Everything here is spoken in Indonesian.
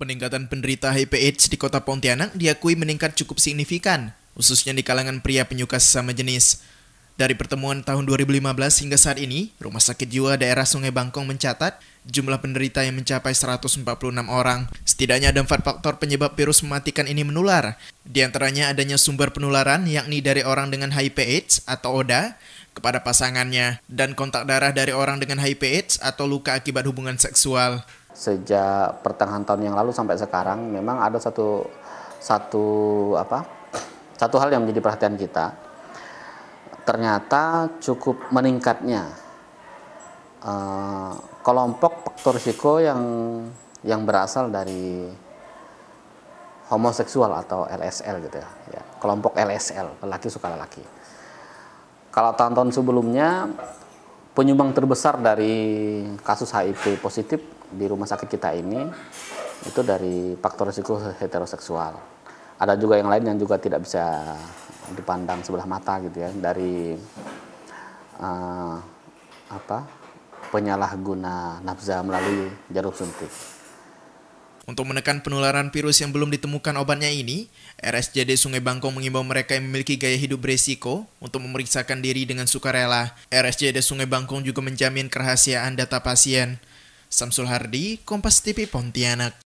Peningkatan penderita HIV AIDS di kota Pontianak diakui meningkat cukup signifikan, khususnya di kalangan pria penyuka sesama jenis. Dari pertemuan tahun 2015 hingga saat ini, Rumah Sakit Jiwa Daerah Sungai Bangkong mencatat jumlah penderita yang mencapai 146 orang. Setidaknya ada empat faktor penyebab virus mematikan ini menular. Di antaranya adanya sumber penularan yakni dari orang dengan HIV AIDS atau ODA, kepada pasangannya, dan kontak darah dari orang dengan HIV AIDS atau luka akibat hubungan seksual. Sejak pertengahan tahun yang lalu sampai sekarang memang ada satu satu apa? Satu hal yang menjadi perhatian kita. Ternyata cukup meningkatnya uh, kelompok faktor risiko yang yang berasal dari homoseksual atau LSL gitu ya, ya kelompok LSL lelaki suka lelaki. Kalau tahun-tahun sebelumnya penyumbang terbesar dari kasus HIV positif di rumah sakit kita ini itu dari faktor risiko heteroseksual. Ada juga yang lain yang juga tidak bisa dipandang sebelah mata gitu ya dari uh, apa penyalahguna nafza melalui jarum suntik. Untuk menekan penularan virus yang belum ditemukan obatnya ini, RSJD Sungai Bangkong mengimbau mereka yang memiliki gaya hidup beresiko untuk memeriksakan diri dengan sukarela. RSJD Sungai Bangkong juga menjamin kerahasiaan data pasien. Samsul Hardi, Kompas TV Pontianak.